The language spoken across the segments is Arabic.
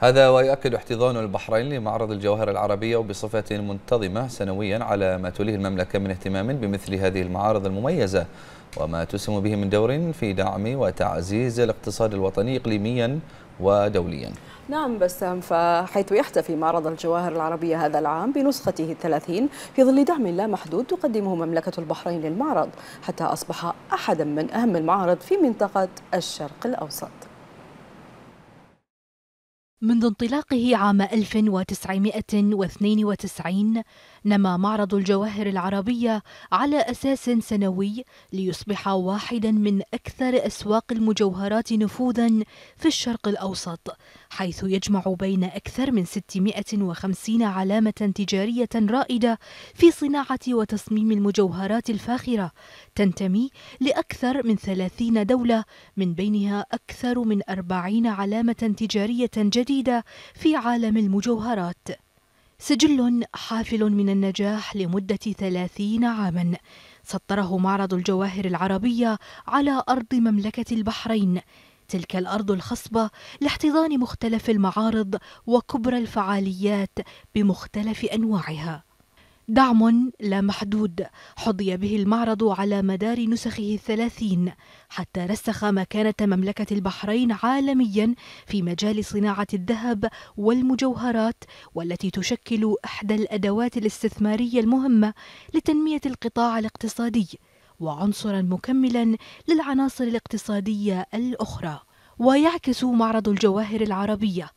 هذا ويؤكد احتضان البحرين لمعرض الجواهر العربية وبصفة منتظمة سنويا على ما توليه المملكة من اهتمام بمثل هذه المعارض المميزة وما تسهم به من دور في دعم وتعزيز الاقتصاد الوطني إقليميا ودوليا نعم بسام فحيث يحتفي معرض الجواهر العربية هذا العام بنسخته الثلاثين في ظل دعم لا محدود تقدمه مملكة البحرين للمعرض حتى أصبح أحدا من أهم المعارض في منطقة الشرق الأوسط منذ انطلاقه عام 1992 نما معرض الجواهر العربية على أساس سنوي ليصبح واحدا من أكثر أسواق المجوهرات نفوذا في الشرق الأوسط حيث يجمع بين أكثر من 650 علامة تجارية رائدة في صناعة وتصميم المجوهرات الفاخرة تنتمي لأكثر من 30 دولة من بينها أكثر من 40 علامة تجارية جديدة جديدة في عالم المجوهرات سجل حافل من النجاح لمدة ثلاثين عاما سطره معرض الجواهر العربية على أرض مملكة البحرين تلك الأرض الخصبة لاحتضان مختلف المعارض وكبرى الفعاليات بمختلف أنواعها دعم لا محدود حظي به المعرض على مدار نسخه الثلاثين حتى رسخ مكانة مملكة البحرين عالميا في مجال صناعة الذهب والمجوهرات والتي تشكل إحدى الأدوات الاستثمارية المهمة لتنمية القطاع الاقتصادي وعنصرا مكملا للعناصر الاقتصادية الأخرى ويعكس معرض الجواهر العربية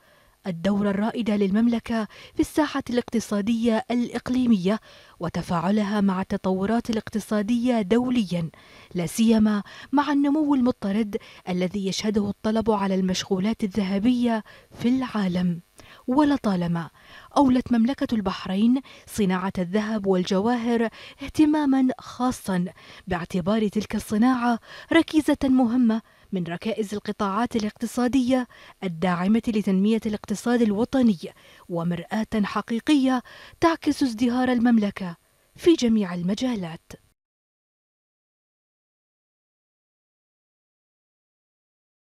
الدور الرائد للمملكة في الساحة الاقتصادية الإقليمية وتفاعلها مع التطورات الاقتصادية دوليا لا سيما مع النمو المضطرد الذي يشهده الطلب على المشغولات الذهبية في العالم ولطالما أولت مملكة البحرين صناعة الذهب والجواهر اهتماما خاصا باعتبار تلك الصناعة ركيزة مهمة من ركائز القطاعات الاقتصادية الداعمة لتنمية الاقتصاد الوطني ومرآة حقيقية تعكس ازدهار المملكة في جميع المجالات